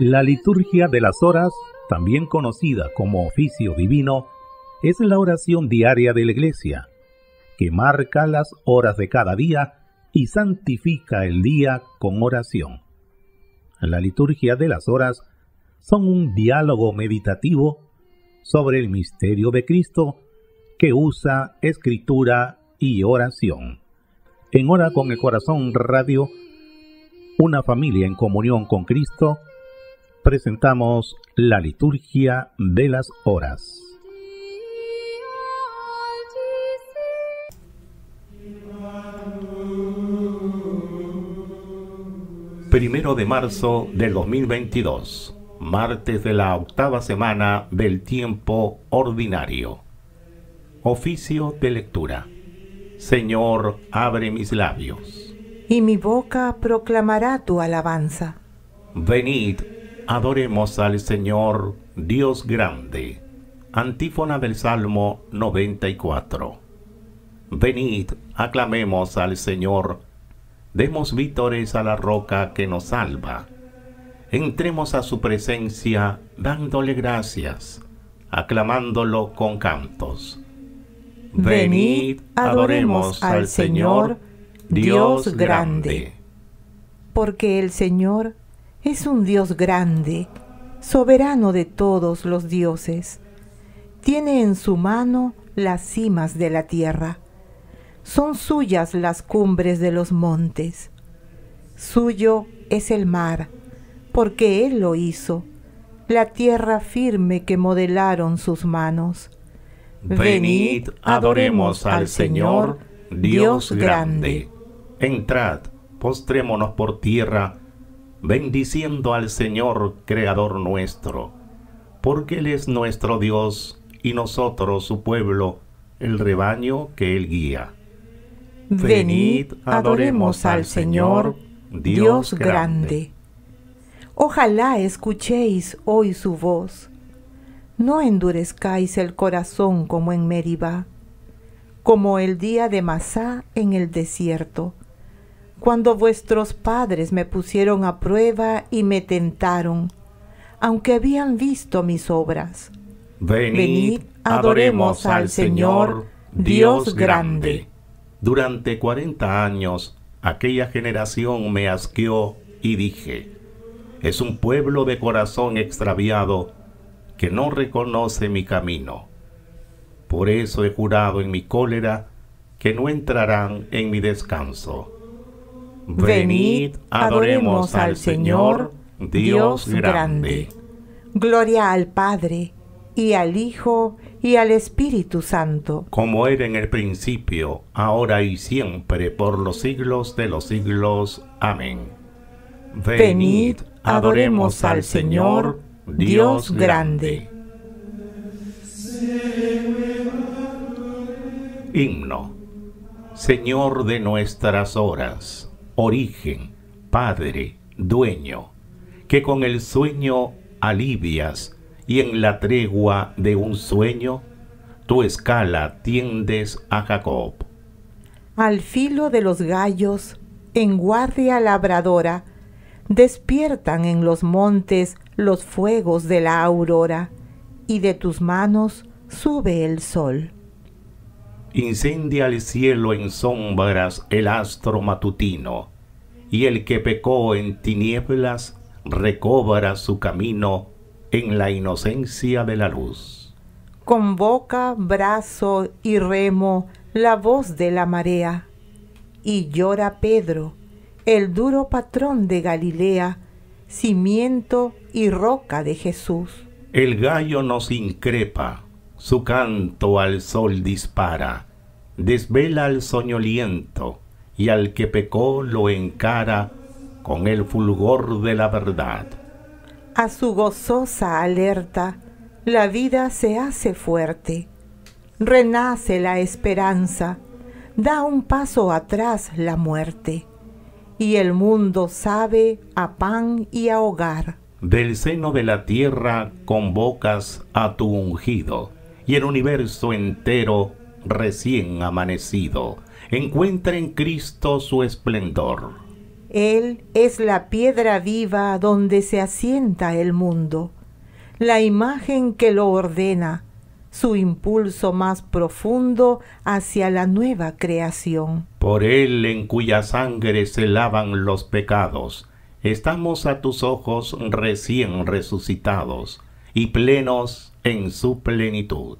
La liturgia de las horas, también conocida como oficio divino, es la oración diaria de la Iglesia, que marca las horas de cada día y santifica el día con oración. La liturgia de las horas son un diálogo meditativo sobre el misterio de Cristo que usa escritura y oración. En Hora con el Corazón Radio, una familia en comunión con Cristo, presentamos la liturgia de las horas. Primero de marzo del 2022, martes de la octava semana del tiempo ordinario. Oficio de lectura. Señor, abre mis labios. Y mi boca proclamará tu alabanza. Venid, adoremos al Señor, Dios grande. Antífona del Salmo 94. Venid, aclamemos al Señor. Demos vítores a la roca que nos salva. Entremos a su presencia dándole gracias, aclamándolo con cantos Venid, adoremos al Señor, Dios grande. Porque el Señor es un Dios grande, soberano de todos los dioses. Tiene en su mano las cimas de la tierra. Son suyas las cumbres de los montes. Suyo es el mar, porque Él lo hizo, la tierra firme que modelaron sus manos Venid, adoremos al Señor, Dios grande. Entrad, postrémonos por tierra, bendiciendo al Señor, Creador nuestro, porque Él es nuestro Dios y nosotros su pueblo, el rebaño que Él guía. Venid, adoremos al Señor, Dios grande. Ojalá escuchéis hoy su voz no endurezcáis el corazón como en Meribá, como el día de Masá en el desierto, cuando vuestros padres me pusieron a prueba y me tentaron, aunque habían visto mis obras. Venid, Venid adoremos al Señor, Dios grande. Durante cuarenta años aquella generación me asqueó y dije, es un pueblo de corazón extraviado, que no reconoce mi camino. Por eso he jurado en mi cólera que no entrarán en mi descanso. Venid, adoremos al Señor, Dios grande. Gloria al Padre, y al Hijo, y al Espíritu Santo. Como era en el principio, ahora y siempre, por los siglos de los siglos. Amén. Venid, adoremos al Señor, Dios grande. Himno. Señor de nuestras horas, origen, Padre, dueño, que con el sueño alivias y en la tregua de un sueño tu escala tiendes a Jacob. Al filo de los gallos, en guardia labradora, despiertan en los montes los fuegos de la aurora, y de tus manos sube el sol. Incendia el cielo en sombras el astro matutino, y el que pecó en tinieblas recobra su camino en la inocencia de la luz. Convoca brazo y remo la voz de la marea, y llora Pedro, el duro patrón de Galilea, cimiento y roca de Jesús. El gallo nos increpa, su canto al sol dispara, desvela al soñoliento y al que pecó lo encara con el fulgor de la verdad. A su gozosa alerta, la vida se hace fuerte, renace la esperanza, da un paso atrás la muerte y el mundo sabe a pan y a hogar. Del seno de la tierra convocas a tu ungido, y el universo entero recién amanecido encuentra en Cristo su esplendor. Él es la piedra viva donde se asienta el mundo, la imagen que lo ordena, su impulso más profundo hacia la nueva creación. Por Él en cuya sangre se lavan los pecados, estamos a tus ojos recién resucitados y plenos en su plenitud.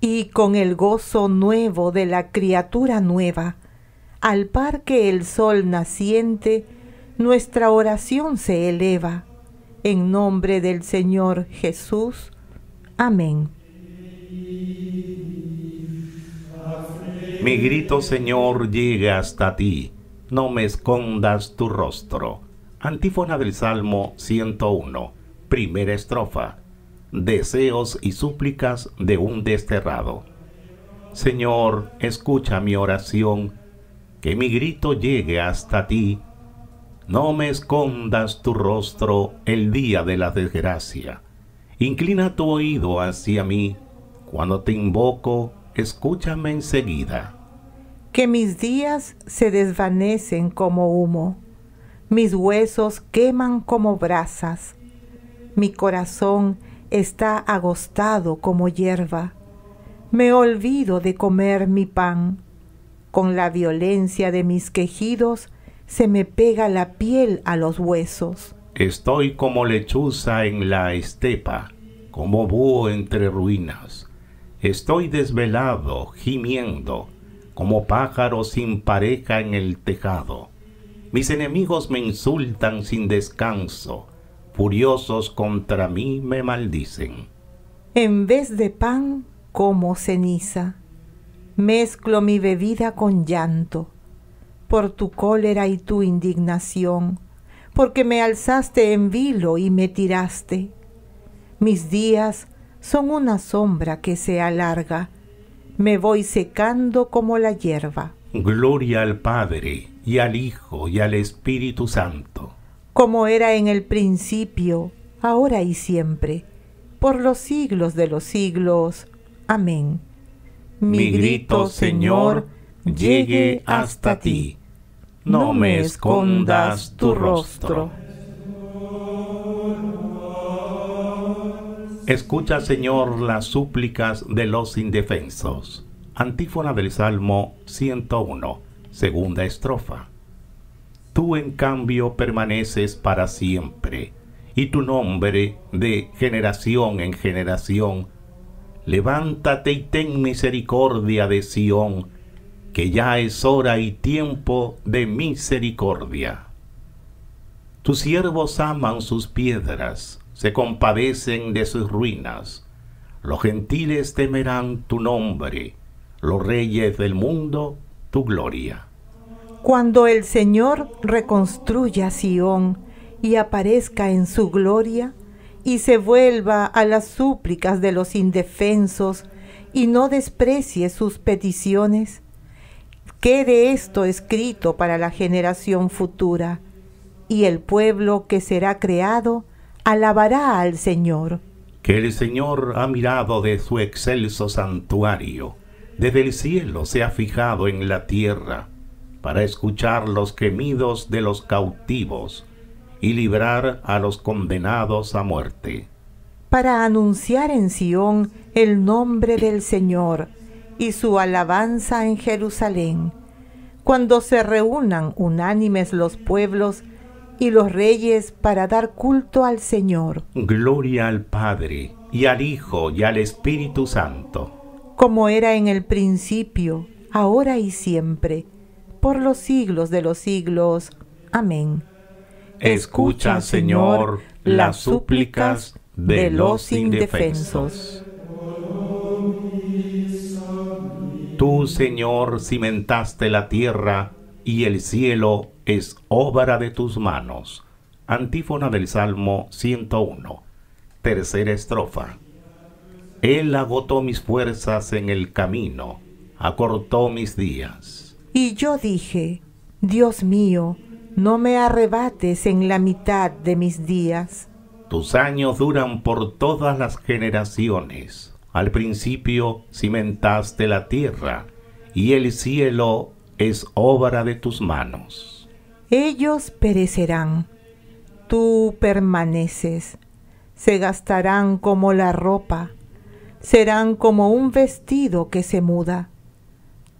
Y con el gozo nuevo de la criatura nueva, al par que el sol naciente, nuestra oración se eleva. En nombre del Señor Jesús. Amén. Mi grito, Señor, llega hasta ti, no me escondas tu rostro. Antífona del Salmo 101, primera estrofa. Deseos y súplicas de un desterrado. Señor, escucha mi oración, que mi grito llegue hasta ti. No me escondas tu rostro el día de la desgracia. Inclina tu oído hacia mí cuando te invoco, escúchame enseguida. Que mis días se desvanecen como humo, mis huesos queman como brasas, mi corazón está agostado como hierba, me olvido de comer mi pan, con la violencia de mis quejidos se me pega la piel a los huesos. Estoy como lechuza en la estepa, como búho entre ruinas Estoy desvelado, gimiendo, como pájaro sin pareja en el tejado. Mis enemigos me insultan sin descanso, furiosos contra mí me maldicen. En vez de pan, como ceniza. Mezclo mi bebida con llanto, por tu cólera y tu indignación, porque me alzaste en vilo y me tiraste. Mis días son una sombra que se alarga. Me voy secando como la hierba. Gloria al Padre, y al Hijo, y al Espíritu Santo. Como era en el principio, ahora y siempre, por los siglos de los siglos. Amén. Mi, grito, Señor, llegue hasta ti. No me escondas tu rostro. Escucha, Señor, las súplicas de los indefensos. Antífona del Salmo 101, segunda estrofa. Tú en cambio permaneces para siempre, y tu nombre de generación en generación. Levántate y ten misericordia de Sión, que ya es hora y tiempo de misericordia. Tus siervos aman sus piedras, se compadecen de sus ruinas. Los gentiles temerán tu nombre, los reyes del mundo tu gloria. Cuando el Señor reconstruya Sión y aparezca en su gloria, y se vuelva a las súplicas de los indefensos, y no desprecie sus peticiones, quede esto escrito para la generación futura, y el pueblo que será creado alabará al Señor. Que el Señor ha mirado de su excelso santuario, desde el cielo se ha fijado en la tierra, para escuchar los gemidos de los cautivos y librar a los condenados a muerte. Para anunciar en Sión el nombre del Señor y su alabanza en Jerusalén, cuando se reúnan unánimes los pueblos y los reyes para dar culto al Señor. Gloria al Padre, y al Hijo, y al Espíritu Santo. Como era en el principio, ahora y siempre, por los siglos de los siglos. Amén. Escucha, Señor, las súplicas de los indefensos. Tú, Señor, cimentaste la tierra y el cielo es obra de tus manos. Antífona del Salmo 101. Tercera estrofa. Él agotó mis fuerzas en el camino, acortó mis días. Y yo dije, Dios mío, no me arrebates en la mitad de mis días. Tus años duran por todas las generaciones. Al principio cimentaste la tierra, y el cielo es obra de tus manos. Ellos perecerán, tú permaneces, se gastarán como la ropa, serán como un vestido que se muda.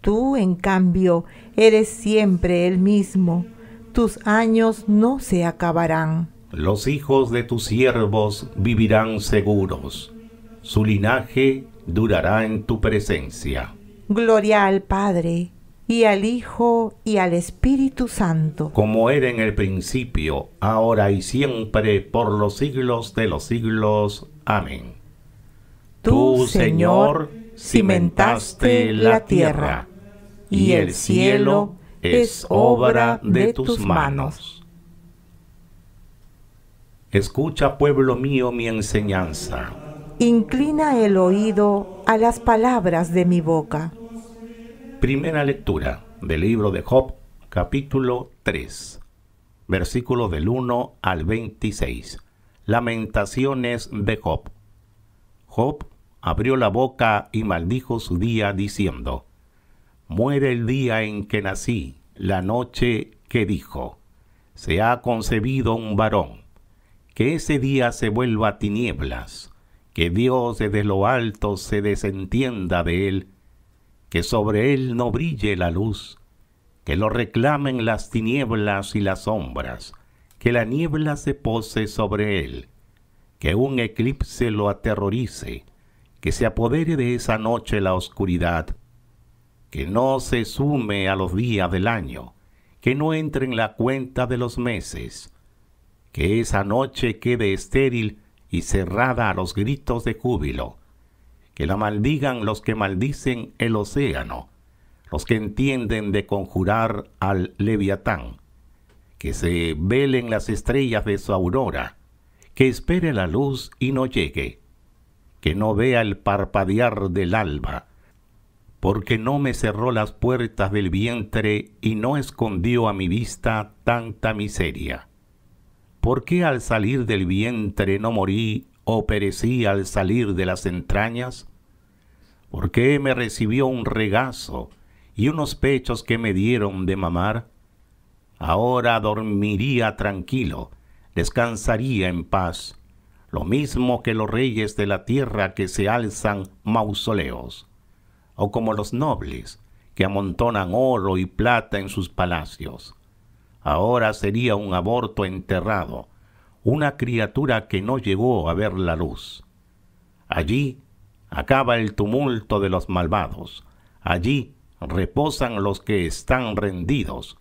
Tú, en cambio, eres siempre el mismo, tus años no se acabarán. Los hijos de tus siervos vivirán seguros, su linaje durará en tu presencia. Gloria al Padre y al Hijo y al Espíritu Santo. Como era en el principio, ahora y siempre, por los siglos de los siglos. Amén. Tú, Señor, cimentaste la tierra, y el cielo es obra de tus manos. Escucha, pueblo mío, mi enseñanza. Inclina el oído a las palabras de mi boca. Primera lectura del libro de Job, capítulo 3, versículos del 1 al 26. Lamentaciones de Job. Job abrió la boca y maldijo su día diciendo, Muere el día en que nací, la noche que dijo, se ha concebido un varón, que ese día se vuelva tinieblas, que Dios desde lo alto se desentienda de él que sobre él no brille la luz, que lo reclamen las tinieblas y las sombras, que la niebla se pose sobre él, que un eclipse lo aterrorice, que se apodere de esa noche la oscuridad, que no se sume a los días del año, que no entre en la cuenta de los meses, que esa noche quede estéril y cerrada a los gritos de júbilo, que la maldigan los que maldicen el océano, los que entienden de conjurar al leviatán, que se velen las estrellas de su aurora, que espere la luz y no llegue, que no vea el parpadear del alba, porque no me cerró las puertas del vientre y no escondió a mi vista tanta miseria. ¿Por qué al salir del vientre no morí o oh, perecí al salir de las entrañas? qué me recibió un regazo y unos pechos que me dieron de mamar? Ahora dormiría tranquilo, descansaría en paz, lo mismo que los reyes de la tierra que se alzan mausoleos, o como los nobles que amontonan oro y plata en sus palacios. Ahora sería un aborto enterrado, una criatura que no llegó a ver la luz. Allí acaba el tumulto de los malvados. Allí reposan los que están rendidos.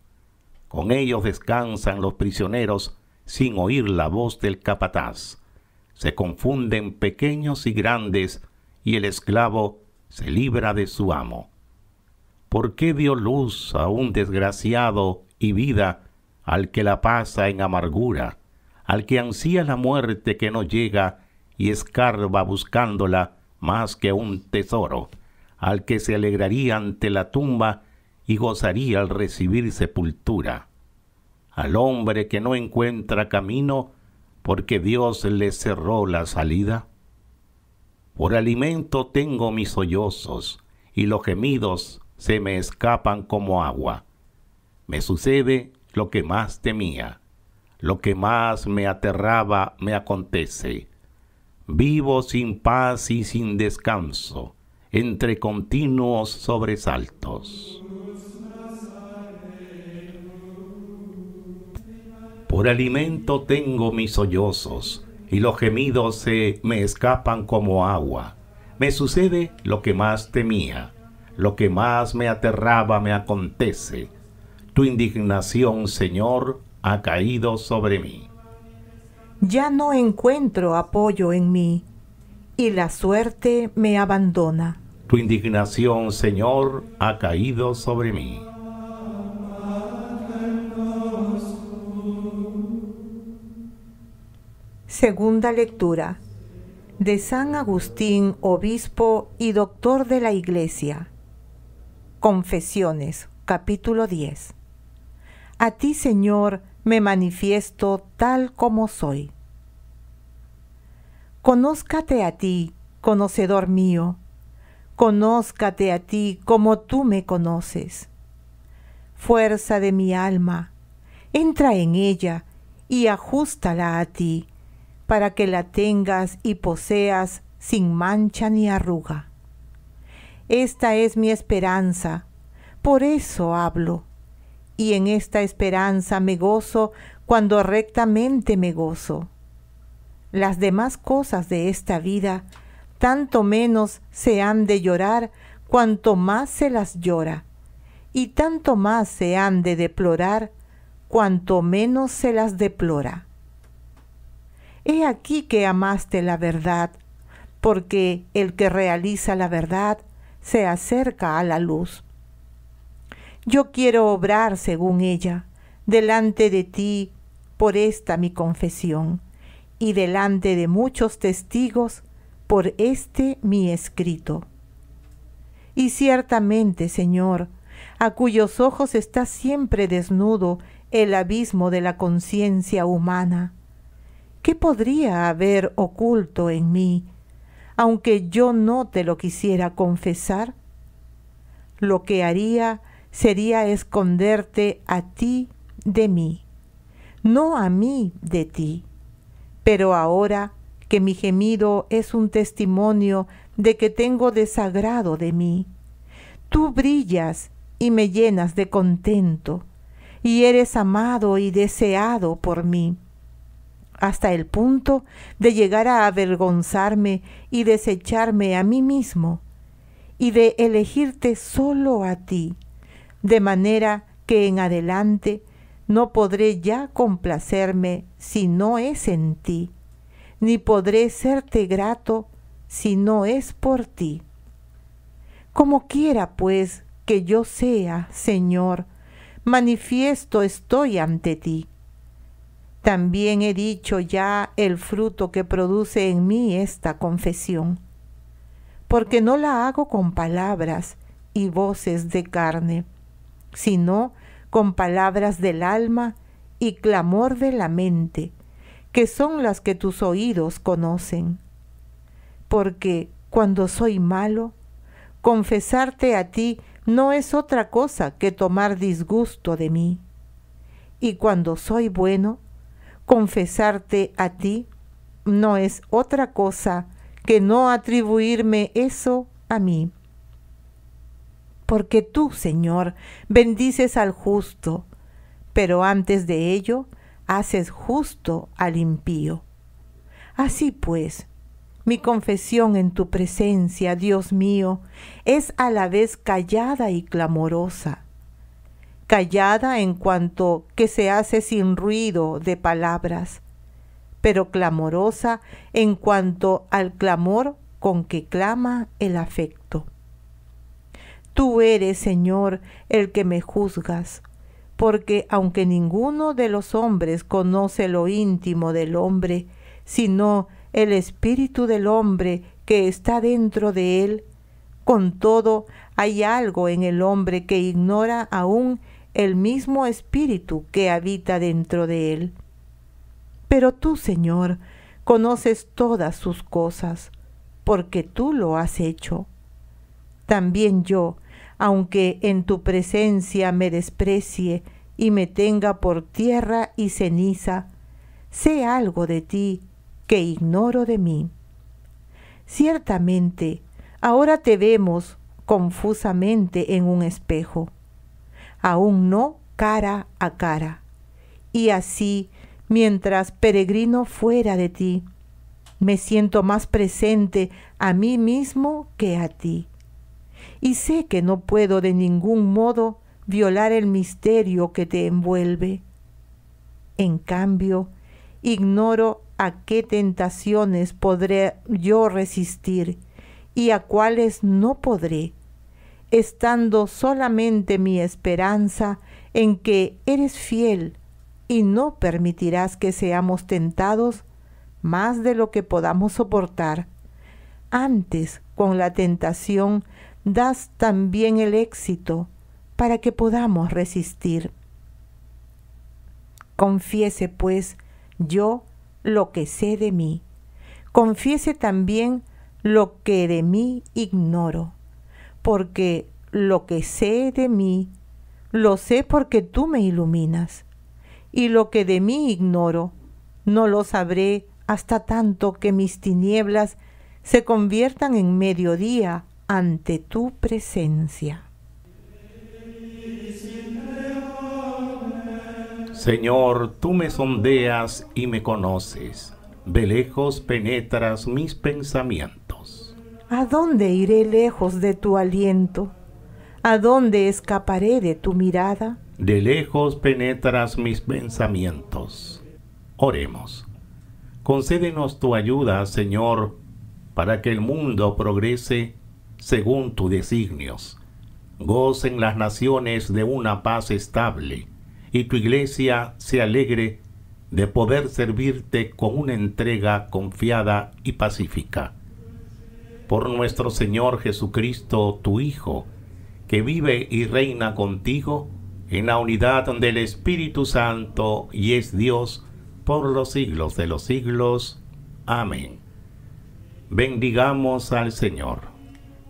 Con ellos descansan los prisioneros sin oír la voz del capataz. Se confunden pequeños y grandes, y el esclavo se libra de su amo. ¿Por qué dio luz a un desgraciado y vida al que la pasa en amargura, al que ansía la muerte que no llega y escarba buscándola más que un tesoro, al que se alegraría ante la tumba y gozaría al recibir sepultura. Al hombre que no encuentra camino porque Dios le cerró la salida. Por alimento tengo mis sollozos y los gemidos se me escapan como agua. Me sucede lo que más temía, lo que más me aterraba me acontece vivo sin paz y sin descanso, entre continuos sobresaltos. Por alimento tengo mis sollozos, y los gemidos se me escapan como agua. Me sucede lo que más temía, lo que más me aterraba me acontece. Tu indignación, Señor, ha caído sobre mí ya no encuentro apoyo en mí y la suerte me abandona. Tu indignación, Señor, ha caído sobre mí. Segunda lectura de San Agustín, obispo y doctor de la Iglesia. Confesiones, capítulo 10. A ti, Señor, me manifiesto tal como soy. Conózcate a ti, conocedor mío, conózcate a ti como tú me conoces. Fuerza de mi alma, entra en ella y ajustala a ti, para que la tengas y poseas sin mancha ni arruga. Esta es mi esperanza, por eso hablo y en esta esperanza me gozo cuando rectamente me gozo. Las demás cosas de esta vida, tanto menos se han de llorar cuanto más se las llora, y tanto más se han de deplorar cuanto menos se las deplora. He aquí que amaste la verdad, porque el que realiza la verdad se acerca a la luz. Yo quiero obrar según ella, delante de ti, por esta mi confesión, y delante de muchos testigos, por este mi escrito. Y ciertamente, Señor, a cuyos ojos está siempre desnudo el abismo de la conciencia humana, ¿qué podría haber oculto en mí, aunque yo no te lo quisiera confesar? Lo que haría sería esconderte a ti de mí, no a mí de ti. Pero ahora que mi gemido es un testimonio de que tengo desagrado de mí, tú brillas y me llenas de contento, y eres amado y deseado por mí, hasta el punto de llegar a avergonzarme y desecharme a mí mismo, y de elegirte solo a ti de manera que en adelante no podré ya complacerme si no es en ti, ni podré serte grato si no es por ti. Como quiera, pues, que yo sea, Señor, manifiesto estoy ante ti. También he dicho ya el fruto que produce en mí esta confesión, porque no la hago con palabras y voces de carne, sino con palabras del alma y clamor de la mente, que son las que tus oídos conocen. Porque cuando soy malo, confesarte a ti no es otra cosa que tomar disgusto de mí. Y cuando soy bueno, confesarte a ti no es otra cosa que no atribuirme eso a mí porque tú, Señor, bendices al justo, pero antes de ello haces justo al impío. Así pues, mi confesión en tu presencia, Dios mío, es a la vez callada y clamorosa. Callada en cuanto que se hace sin ruido de palabras, pero clamorosa en cuanto al clamor con que clama el afecto. Tú eres, Señor, el que me juzgas, porque aunque ninguno de los hombres conoce lo íntimo del hombre, sino el espíritu del hombre que está dentro de él, con todo hay algo en el hombre que ignora aún el mismo espíritu que habita dentro de él. Pero tú, Señor, conoces todas sus cosas, porque tú lo has hecho. También yo, aunque en tu presencia me desprecie y me tenga por tierra y ceniza, sé algo de ti que ignoro de mí. Ciertamente, ahora te vemos confusamente en un espejo, aún no cara a cara, y así, mientras peregrino fuera de ti, me siento más presente a mí mismo que a ti y sé que no puedo de ningún modo violar el misterio que te envuelve. En cambio, ignoro a qué tentaciones podré yo resistir y a cuáles no podré, estando solamente mi esperanza en que eres fiel y no permitirás que seamos tentados más de lo que podamos soportar. Antes, con la tentación, das también el éxito para que podamos resistir. Confiese, pues, yo lo que sé de mí. Confiese también lo que de mí ignoro, porque lo que sé de mí, lo sé porque tú me iluminas, y lo que de mí ignoro, no lo sabré hasta tanto que mis tinieblas se conviertan en mediodía ante tu presencia. Señor, tú me sondeas y me conoces. De lejos penetras mis pensamientos. ¿A dónde iré lejos de tu aliento? ¿A dónde escaparé de tu mirada? De lejos penetras mis pensamientos. Oremos. Concédenos tu ayuda, Señor, para que el mundo progrese según tus designios. Gocen las naciones de una paz estable y tu iglesia se alegre de poder servirte con una entrega confiada y pacífica. Por nuestro Señor Jesucristo, tu Hijo, que vive y reina contigo en la unidad del Espíritu Santo y es Dios por los siglos de los siglos. Amén. Bendigamos al Señor.